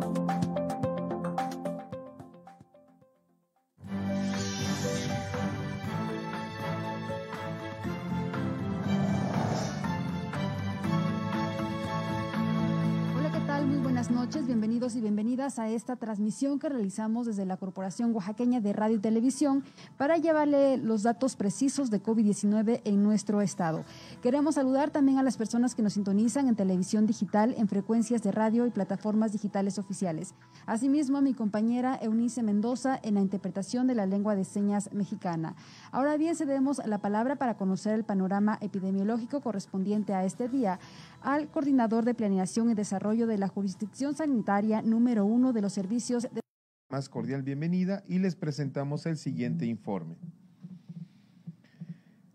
Thank you. buenas noches, bienvenidos y bienvenidas a esta transmisión que realizamos desde la Corporación Oaxaqueña de Radio y Televisión para llevarle los datos precisos de COVID-19 en nuestro estado. Queremos saludar también a las personas que nos sintonizan en televisión digital, en frecuencias de radio y plataformas digitales oficiales. Asimismo, a mi compañera Eunice Mendoza en la interpretación de la lengua de señas mexicana. Ahora bien, cedemos la palabra para conocer el panorama epidemiológico correspondiente a este día al coordinador de planeación y desarrollo de la jurisdicción sanitaria número uno de los servicios de... Más cordial bienvenida y les presentamos el siguiente informe.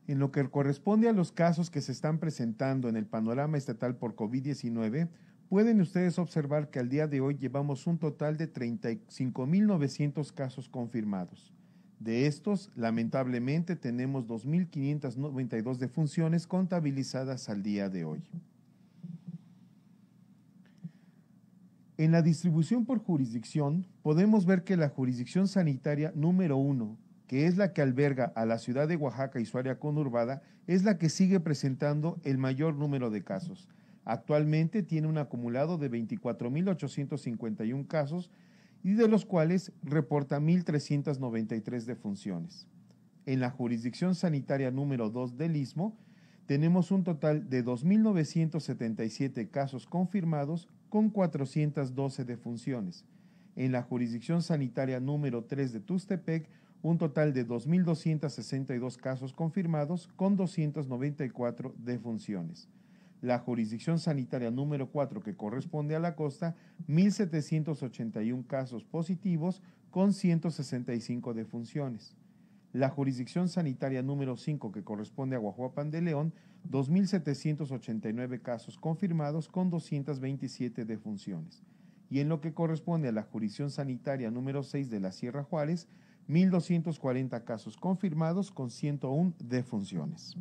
En lo que corresponde a los casos que se están presentando en el panorama estatal por COVID-19, pueden ustedes observar que al día de hoy llevamos un total de 35.900 casos confirmados. De estos, lamentablemente, tenemos 2.592 defunciones contabilizadas al día de hoy. En la distribución por jurisdicción, podemos ver que la jurisdicción sanitaria número uno, que es la que alberga a la ciudad de Oaxaca y su área conurbada, es la que sigue presentando el mayor número de casos. Actualmente tiene un acumulado de 24.851 casos y de los cuales reporta 1.393 defunciones. En la jurisdicción sanitaria número 2 del Istmo, tenemos un total de 2.977 casos confirmados con 412 defunciones. En la jurisdicción sanitaria número 3 de Tustepec, un total de 2.262 casos confirmados con 294 defunciones. La jurisdicción sanitaria número 4 que corresponde a la costa, 1.781 casos positivos con 165 defunciones la jurisdicción sanitaria número 5 que corresponde a Guajuapan de León, 2.789 casos confirmados con 227 defunciones. Y en lo que corresponde a la jurisdicción sanitaria número 6 de la Sierra Juárez, 1.240 casos confirmados con 101 defunciones.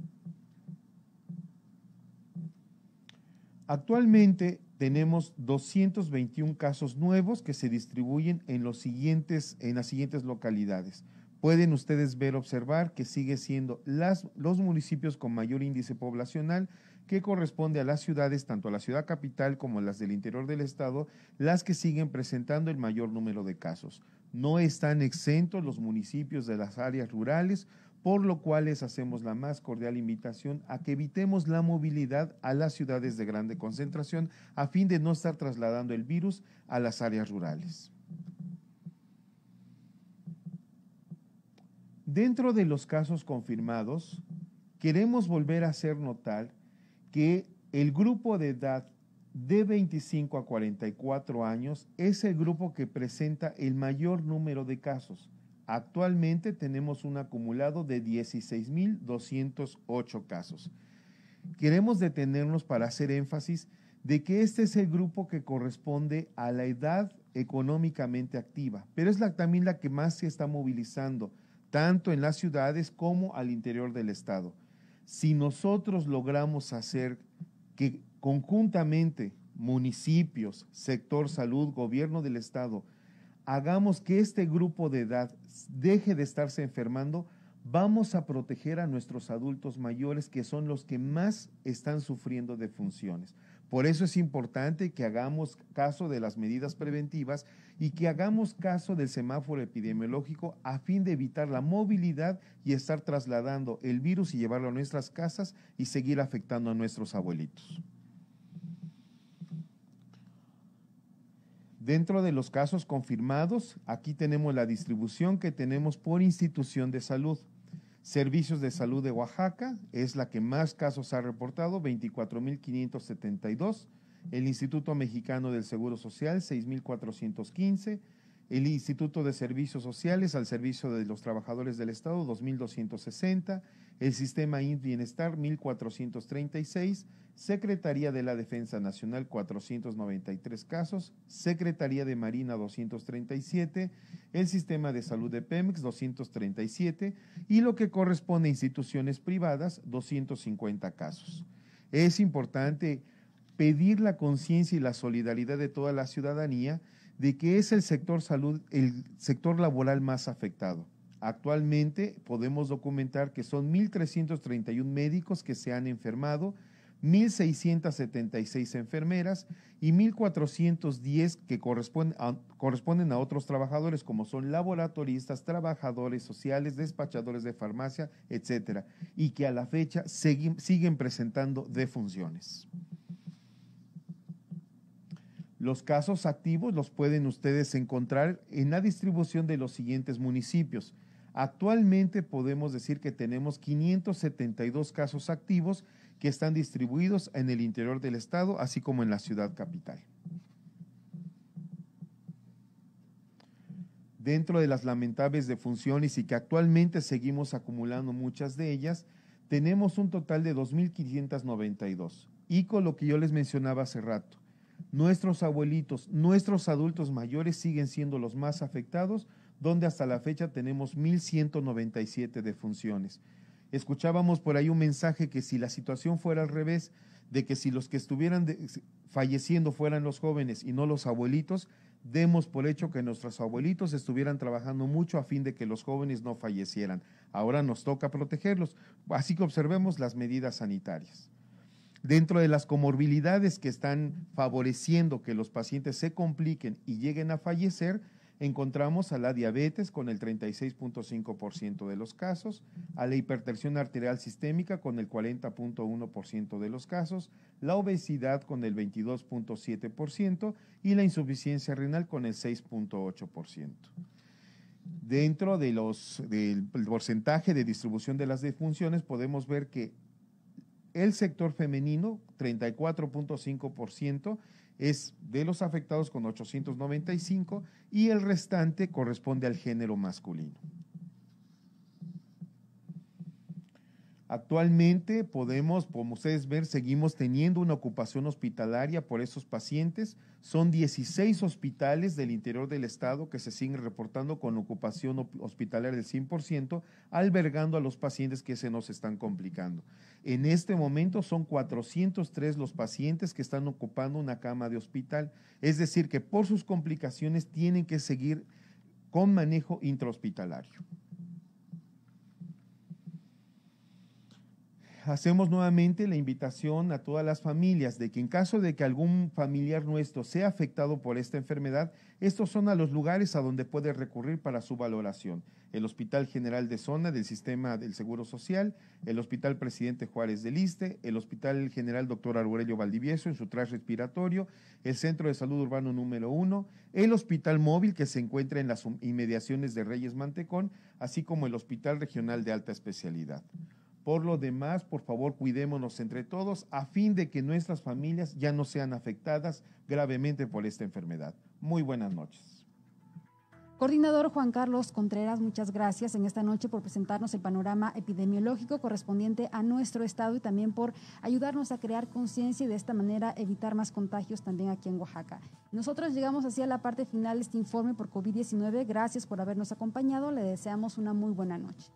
Actualmente tenemos 221 casos nuevos que se distribuyen en, los siguientes, en las siguientes localidades pueden ustedes ver, observar que sigue siendo los municipios con mayor índice poblacional que corresponde a las ciudades, tanto a la ciudad capital como a las del interior del estado, las que siguen presentando el mayor número de casos. No están exentos los municipios de las áreas rurales, por lo cual les hacemos la más cordial invitación a que evitemos la movilidad a las ciudades de grande concentración a fin de no estar trasladando el virus a las áreas rurales. Dentro de los casos confirmados, queremos volver a hacer notar que el grupo de edad de 25 a 44 años es el grupo que presenta el mayor número de casos. Actualmente tenemos un acumulado de 16.208 casos. Queremos detenernos para hacer énfasis de que este es el grupo que corresponde a la edad económicamente activa, pero es la, también la que más se está movilizando tanto en las ciudades como al interior del Estado. Si nosotros logramos hacer que conjuntamente municipios, sector salud, gobierno del Estado, hagamos que este grupo de edad deje de estarse enfermando, vamos a proteger a nuestros adultos mayores, que son los que más están sufriendo de funciones. Por eso es importante que hagamos caso de las medidas preventivas y que hagamos caso del semáforo epidemiológico a fin de evitar la movilidad y estar trasladando el virus y llevarlo a nuestras casas y seguir afectando a nuestros abuelitos. Dentro de los casos confirmados, aquí tenemos la distribución que tenemos por institución de salud. Servicios de Salud de Oaxaca es la que más casos ha reportado, 24.572. El Instituto Mexicano del Seguro Social, 6.415 el Instituto de Servicios Sociales al servicio de los trabajadores del Estado, 2.260, el Sistema In Bienestar, 1.436, Secretaría de la Defensa Nacional, 493 casos, Secretaría de Marina, 237, el Sistema de Salud de Pemex, 237, y lo que corresponde a instituciones privadas, 250 casos. Es importante pedir la conciencia y la solidaridad de toda la ciudadanía, de que es el sector el sector laboral más afectado. Actualmente podemos documentar que son 1.331 médicos que se han enfermado, 1.676 enfermeras y 1.410 que corresponden a, otros trabajadores, como son laboratoristas, trabajadores sociales, despachadores de farmacia, etcétera, y que a la fecha siguen presentando defunciones. Los casos activos los pueden ustedes encontrar en la distribución de los siguientes municipios. Actualmente podemos decir que tenemos 572 casos activos que están distribuidos en el interior del estado, así como en la ciudad capital. Dentro de las lamentables defunciones y que actualmente seguimos acumulando muchas de ellas, tenemos un total de 2.592. Y con lo que yo les mencionaba hace rato, Nuestros abuelitos, nuestros adultos mayores siguen siendo los más afectados, donde hasta la fecha tenemos 1.197 defunciones. Escuchábamos por ahí un mensaje que si la situación fuera al revés, de que si los que estuvieran falleciendo fueran los jóvenes y no los abuelitos, demos por hecho que nuestros abuelitos estuvieran trabajando mucho a fin de que los jóvenes no fallecieran. Ahora nos toca protegerlos, así que observemos las medidas sanitarias. Dentro de las comorbilidades que están favoreciendo que los pacientes se compliquen y lleguen a fallecer, encontramos a la diabetes con el 36.5% de los casos, a la hipertensión arterial sistémica con el 40.1% de los casos, la obesidad con el 22.7% y la insuficiencia renal con el 6.8%. Dentro de los, del porcentaje de distribución de las defunciones podemos ver que el sector femenino, 34.5%, es de los afectados con 895 y el restante corresponde al género masculino. Actualmente podemos, como ustedes ven, seguimos teniendo una ocupación hospitalaria por esos pacientes. Son 16 hospitales del interior del estado que se siguen reportando con ocupación hospitalaria del 100%, albergando a los pacientes que se nos están complicando. En este momento son 403 los pacientes que están ocupando una cama de hospital, es decir, que por sus complicaciones tienen que seguir con manejo intrahospitalario. hacemos nuevamente la invitación a todas las familias de que en caso de que algún familiar nuestro sea afectado por esta enfermedad, estos son a los lugares a donde puede recurrir para su valoración. El Hospital General de Zona del Sistema del Seguro Social, el Hospital Presidente Juárez del Liste, el Hospital General Dr. Aurelio Valdivieso en su tras respiratorio, el Centro de Salud Urbano número 1, el Hospital Móvil que se encuentra en las inmediaciones de Reyes Mantecón, así como el Hospital Regional de Alta Especialidad. Por lo demás, por favor, cuidémonos entre todos a fin de que nuestras familias ya no sean afectadas gravemente por esta enfermedad. Muy buenas noches. Coordinador Juan Carlos Contreras, muchas gracias en esta noche por presentarnos el panorama epidemiológico correspondiente a nuestro estado y también por ayudarnos a crear conciencia y de esta manera evitar más contagios también aquí en Oaxaca. Nosotros llegamos así a la parte final de este informe por COVID-19. Gracias por habernos acompañado. Le deseamos una muy buena noche.